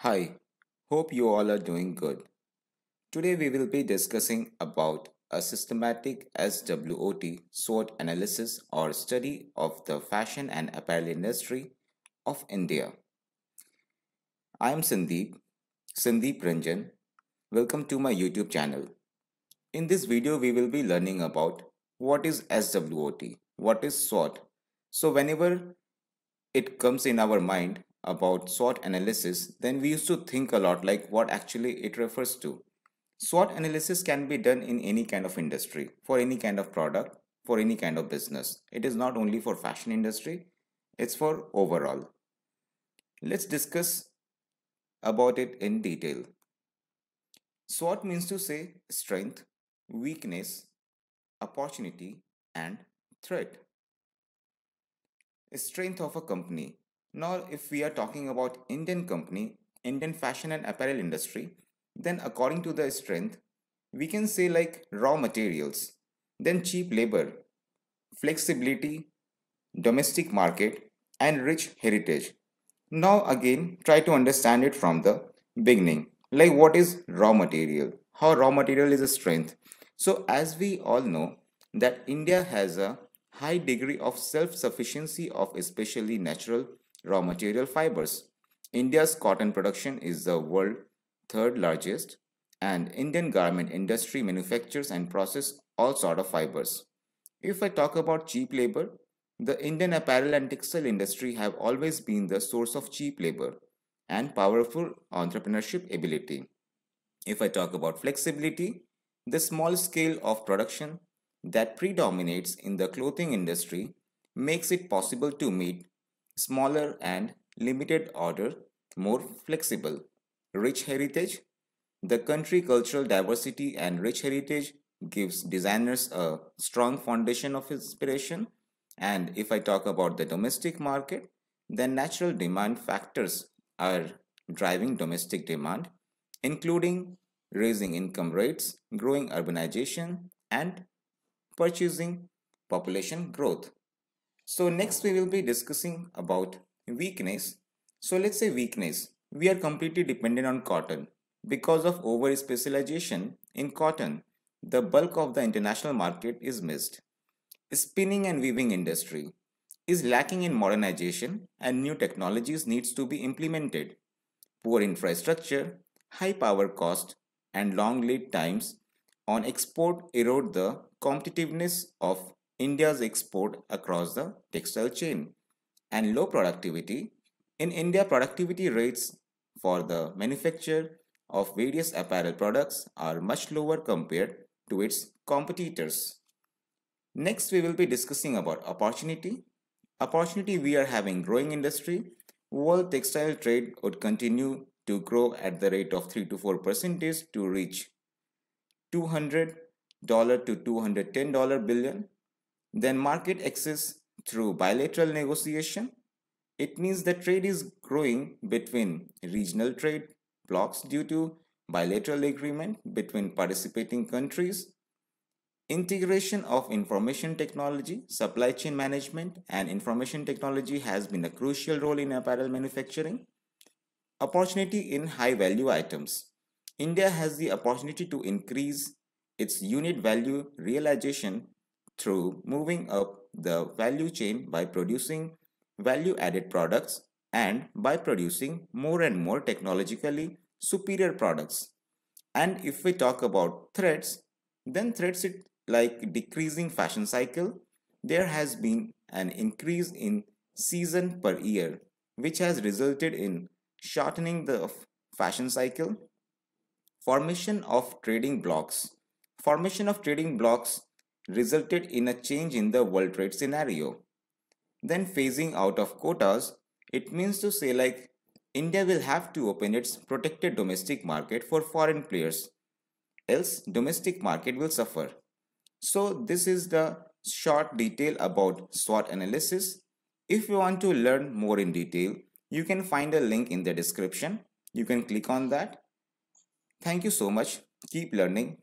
Hi, hope you all are doing good. Today we will be discussing about a systematic SWOT SWOT analysis or study of the fashion and apparel industry of India. I am Sandeep, Sandeep Ranjan. Welcome to my YouTube channel. In this video, we will be learning about what is SWOT, what is SWOT. So whenever it comes in our mind about SWOT analysis, then we used to think a lot like what actually it refers to. SWOT analysis can be done in any kind of industry, for any kind of product, for any kind of business. It is not only for fashion industry, it's for overall. Let's discuss about it in detail. SWOT means to say strength, weakness, opportunity, and threat. Strength of a company. Now, if we are talking about Indian company, Indian fashion and apparel industry, then according to the strength, we can say like raw materials, then cheap labor, flexibility, domestic market, and rich heritage. Now again, try to understand it from the beginning. Like what is raw material? How raw material is a strength? So as we all know that India has a high degree of self-sufficiency of especially natural raw material fibers. India's cotton production is the world third largest and Indian garment industry manufactures and process all sort of fibers. If I talk about cheap labor, the Indian apparel and textile industry have always been the source of cheap labor and powerful entrepreneurship ability. If I talk about flexibility, the small scale of production that predominates in the clothing industry makes it possible to meet smaller and limited order, more flexible. Rich heritage. The country cultural diversity and rich heritage gives designers a strong foundation of inspiration. And if I talk about the domestic market, then natural demand factors are driving domestic demand, including raising income rates, growing urbanization, and purchasing population growth. So next we will be discussing about weakness. So let's say weakness. We are completely dependent on cotton. Because of over specialization in cotton, the bulk of the international market is missed. Spinning and weaving industry is lacking in modernization and new technologies needs to be implemented. Poor infrastructure, high power cost, and long lead times on export erode the competitiveness of India's export across the textile chain and low productivity. In India, productivity rates for the manufacture of various apparel products are much lower compared to its competitors. Next, we will be discussing about opportunity. Opportunity we are having growing industry. World textile trade would continue to grow at the rate of 3 to 4 percentage to reach 200 dollar to 210 dollar billion then market access through bilateral negotiation it means the trade is growing between regional trade blocks due to bilateral agreement between participating countries Integration of information technology, supply chain management, and information technology has been a crucial role in apparel manufacturing. Opportunity in high value items. India has the opportunity to increase its unit value realization through moving up the value chain by producing value added products and by producing more and more technologically superior products. And if we talk about threats, then threats it like decreasing fashion cycle, there has been an increase in season per year, which has resulted in shortening the fashion cycle, formation of trading blocks. Formation of trading blocks resulted in a change in the world trade scenario. Then phasing out of quotas, it means to say like India will have to open its protected domestic market for foreign players else domestic market will suffer. So this is the short detail about SWOT analysis. If you want to learn more in detail, you can find a link in the description. You can click on that. Thank you so much. Keep learning.